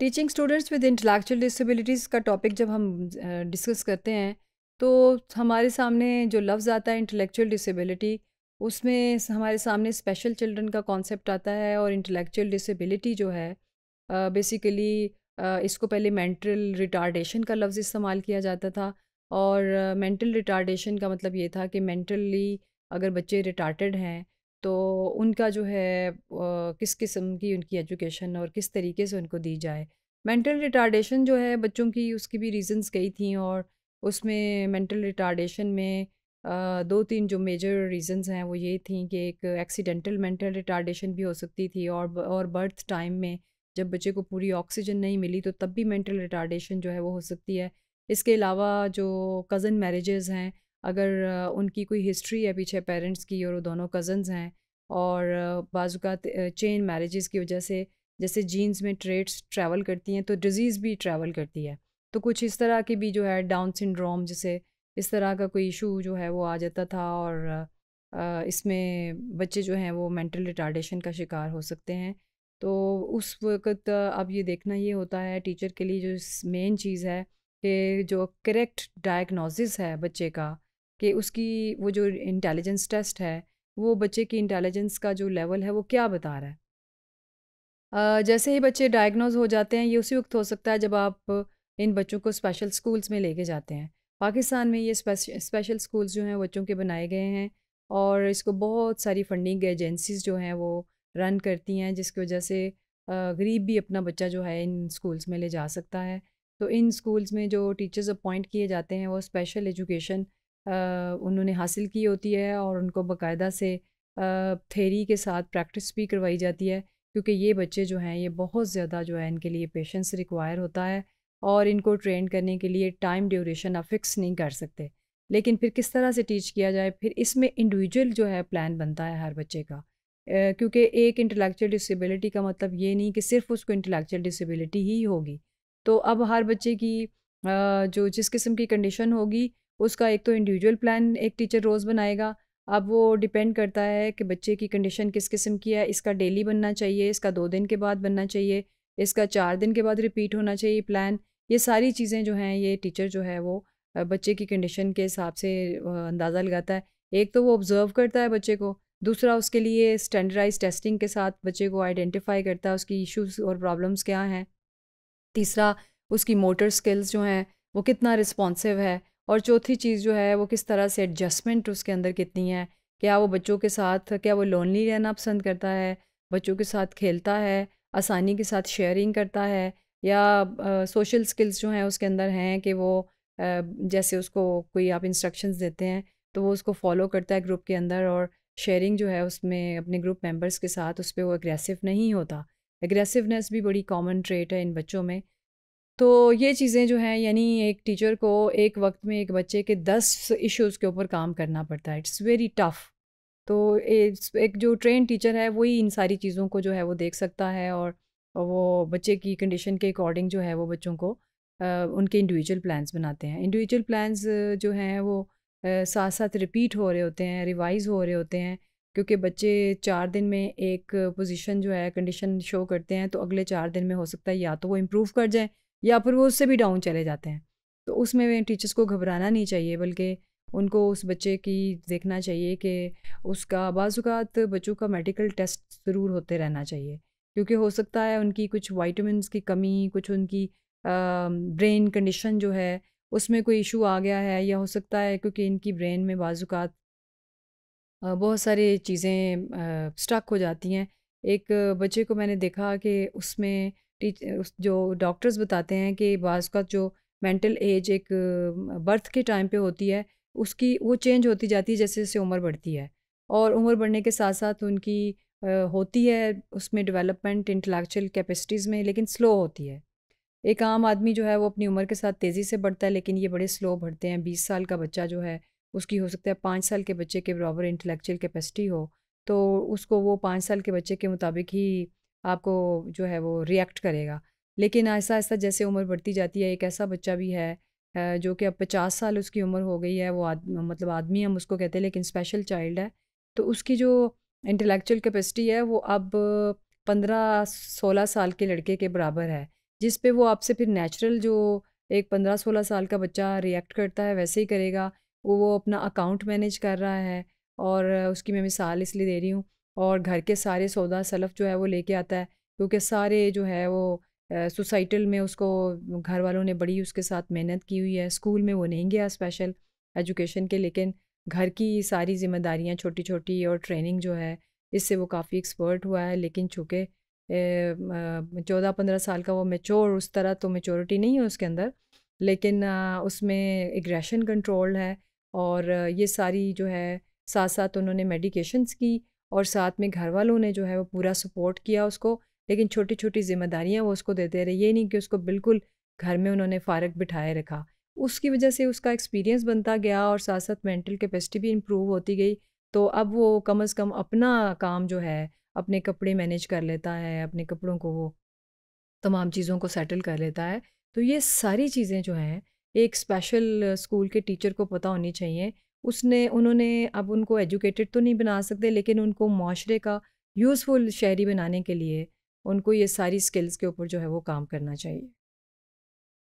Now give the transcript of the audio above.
teaching students with intellectual disabilities का topic जब हम डिस्कस करते हैं तो हमारे सामने जो लफ्ज़ आता है इंटेलेक्चुअल डिसेबिलिटी उसमें हमारे सामने स्पेशल चिल्ड्रन का कॉन्सेप्ट आता है और इंटेलेक्चुअल डिसेबिलिटी जो है बेसिकली uh, uh, इसको पहले मेंटल रिटार्डेशन का लफ्ज़ इस्तेमाल किया जाता था और मेंटल uh, रिटार्डेशन का मतलब ये था कि मैंटली अगर बच्चे रिटार्टेड हैं तो उनका जो है किस किस्म की उनकी एजुकेशन और किस तरीके से उनको दी जाए मेंटल रिटार्डेशन जो है बच्चों की उसकी भी रीज़न्स कई थी और उसमें मेंटल रिटार्डेशन में दो तीन जो मेजर रीज़न्स हैं वो ये थी कि एक एक्सीडेंटल मेंटल रिटार्डेशन भी हो सकती थी और और बर्थ टाइम में जब बच्चे को पूरी ऑक्सीजन नहीं मिली तो तब भी मेंटल रिटार्डेशन जो है वो हो सकती है इसके अलावा जो कज़न मैरिजेज़ हैं अगर उनकी कोई हिस्ट्री है पीछे पेरेंट्स की और वो दोनों कज़न्स हैं और बाज़ात चेन मैरिजेस की वजह से जैसे जीन्स में ट्रेड्स ट्रैवल करती हैं तो डिज़ीज़ भी ट्रैवल करती है तो कुछ इस तरह की भी जो है डाउन सिंड्रोम जैसे इस तरह का कोई इशू जो है वो आ जाता था और इसमें बच्चे जो हैं वो मेंटल रिटार्डेशन का शिकार हो सकते हैं तो उस वक्त अब ये देखना ये होता है टीचर के लिए जो मेन चीज़ है कि जो करेक्ट डायग्नोसिस है बच्चे का कि उसकी वो जो इंटेलिजेंस टेस्ट है वो बच्चे की इंटेलिजेंस का जो लेवल है वो क्या बता रहा है Uh, जैसे ही बच्चे डायग्नोज हो जाते हैं ये उसी वक्त हो सकता है जब आप इन बच्चों को स्पेशल स्कूल्स में लेके जाते हैं पाकिस्तान में ये स्पेशल स्कूल्स जो हैं बच्चों के बनाए गए हैं और इसको बहुत सारी फंडिंग एजेंसीज जो हैं वो रन करती हैं जिसकी वजह से गरीब भी अपना बच्चा जो है इन स्कूल्स में ले जा सकता है तो इन स्कूल्स में जो टीचर्स अपॉइंट किए जाते हैं वो स्पेशल एजुकेशन उन्होंने हासिल की होती है और उनको बाकायदा से थेरी के साथ प्रैक्टिस भी करवाई जाती है क्योंकि ये बच्चे जो हैं ये बहुत ज़्यादा जो है इनके लिए पेशेंस रिक्वायर होता है और इनको ट्रेन करने के लिए टाइम ड्यूरेशन आप फिक्स नहीं कर सकते लेकिन फिर किस तरह से टीच किया जाए फिर इसमें इंडिविजुअल जो है प्लान बनता है हर बच्चे का क्योंकि एक इंटेलेक्चुअल डिसेबिलिटी का मतलब ये नहीं कि सिर्फ उसको इंटेलेक्चुअल डिसेबिलिटी ही होगी तो अब हर बच्चे की जो जिस किस्म की कंडीशन होगी उसका एक तो इंडिविजुअल प्लान एक टीचर रोज़ बनाएगा अब वो डिपेंड करता है कि बच्चे की कंडीशन किस किस्म की है इसका डेली बनना चाहिए इसका दो दिन के बाद बनना चाहिए इसका चार दिन के बाद रिपीट होना चाहिए प्लान ये सारी चीज़ें जो हैं ये टीचर जो है वो बच्चे की कंडीशन के हिसाब से अंदाज़ा लगाता है एक तो वो ऑब्ज़र्व करता है बच्चे को दूसरा उसके लिए स्टैंडर्डाइज टेस्टिंग के साथ बच्चे को आइडेंटिफाई करता है उसकी इश्यूज और प्रॉब्लम्स क्या हैं तीसरा उसकी मोटर स्किल्स जो हैं वो कितना रिस्पॉन्सिव है और चौथी चीज़ जो है वो किस तरह से एडजस्टमेंट उसके अंदर कितनी है क्या वो बच्चों के साथ क्या वो लोनली रहना पसंद करता है बच्चों के साथ खेलता है आसानी के साथ शेयरिंग करता है या सोशल स्किल्स जो हैं उसके अंदर हैं कि वो आ, जैसे उसको कोई आप इंस्ट्रक्शंस देते हैं तो वो उसको फॉलो करता है ग्रुप के अंदर और शेयरिंग जो है उसमें अपने ग्रुप मेंबर्स के साथ उस पर वो एग्रेसिव नहीं होता एग्रेसिवनेस भी बड़ी कॉमन ट्रेट है इन बच्चों में तो ये चीज़ें जो हैं यानी एक टीचर को एक वक्त में एक बच्चे के दस इश्यूज़ के ऊपर काम करना पड़ता है इट्स वेरी टफ़ तो एक जो ट्रेन टीचर है वही इन सारी चीज़ों को जो है वो देख सकता है और वो बच्चे की कंडीशन के अकॉर्डिंग जो है वो बच्चों को उनके इंडिविजुअल प्लान्स बनाते हैं इंडिविजुअल प्लान्स जो हैं वो साथ साथ रिपीट हो रहे होते हैं रिवाइज़ हो रहे होते हैं क्योंकि बच्चे चार दिन में एक पोजीशन जो है कंडीशन शो करते हैं तो अगले चार दिन में हो सकता है या तो वो इम्प्रूव कर जाएँ या फिर वो उससे भी डाउन चले जाते हैं तो उसमें टीचर्स को घबराना नहीं चाहिए बल्कि उनको उस बच्चे की देखना चाहिए कि उसका बाज़ात बच्चों का मेडिकल टेस्ट ज़रूर होते रहना चाहिए क्योंकि हो सकता है उनकी कुछ वाइटमिन की कमी कुछ उनकी ब्रेन कंडीशन जो है उसमें कोई इशू आ गया है या हो सकता है क्योंकि इनकी ब्रेन में बाज़ात बहुत सारी चीज़ें स्टक हो जाती हैं एक बच्चे को मैंने देखा कि उसमें जो डॉक्टर्स बताते हैं कि बाज़ का जो मेंटल एज एक बर्थ के टाइम पे होती है उसकी वो चेंज होती जाती है जैसे जैसे उम्र बढ़ती है और उम्र बढ़ने के साथ साथ उनकी होती है उसमें डेवलपमेंट इंटलेक्चुअल कैपेसिटीज़ में लेकिन स्लो होती है एक आम आदमी जो है वो अपनी उम्र के साथ तेज़ी से बढ़ता है लेकिन ये बड़े स्लो बढ़ते हैं बीस साल का बच्चा जो है उसकी हो सकता है पाँच साल के बच्चे के बराबर इंटलेक्चुअल कैपेसिटी हो तो उसको वो पाँच साल के बच्चे के मुताबिक ही आपको जो है वो रिएक्ट करेगा लेकिन आहिस्ता ऐसा जैसे उम्र बढ़ती जाती है एक ऐसा बच्चा भी है जो कि अब पचास साल उसकी उम्र हो गई है वो आद, मतलब आदमी हम उसको कहते हैं लेकिन स्पेशल चाइल्ड है तो उसकी जो इंटेलेक्चुअल कैपेसिटी है वो अब पंद्रह सोलह साल के लड़के के बराबर है जिस पे वो आपसे फिर नेचुरल जो एक पंद्रह सोलह साल का बच्चा रिएक्ट करता है वैसे ही करेगा वो वो अपना अकाउंट मैनेज कर रहा है और उसकी मैं मिसाल इसलिए दे रही हूँ और घर के सारे सौदा सलफ जो है वो लेके आता है क्योंकि सारे जो है वो सोसाइटल में उसको घर वालों ने बड़ी उसके साथ मेहनत की हुई है स्कूल में वो नहीं गया स्पेशल एजुकेशन के लेकिन घर की सारी जिम्मेदारियाँ छोटी छोटी और ट्रेनिंग जो है इससे वो काफ़ी एक्सपर्ट हुआ है लेकिन चूँकि चौदह पंद्रह साल का वो मेचोर उस तरह तो मेचोरिटी नहीं है उसके अंदर लेकिन उसमें एग्रेशन कंट्रोल है और ये सारी जो है साथ साथ उन्होंने मेडिकेशंस की और साथ में घर वालों ने जो है वो पूरा सपोर्ट किया उसको लेकिन छोटी छोटी जिम्मेदारियाँ वो उसको देते रहे ये नहीं कि उसको बिल्कुल घर में उन्होंने फ़ारक बिठाए रखा उसकी वजह से उसका एक्सपीरियंस बनता गया और साथ साथ मेंटल कैपेसिटी भी इम्प्रूव होती गई तो अब वो कम अज़ कम अपना काम जो है अपने कपड़े मैनेज कर लेता है अपने कपड़ों को वो तमाम चीज़ों को सेटल कर लेता है तो ये सारी चीज़ें जो हैं एक स्पेशल स्कूल के टीचर को पता होनी चाहिए उसने उन्होंने अब उनको एजुकेटेड तो नहीं बना सकते लेकिन उनको माशरे का यूज़फुल शहरी बनाने के लिए उनको ये सारी स्किल्स के ऊपर जो है वो काम करना चाहिए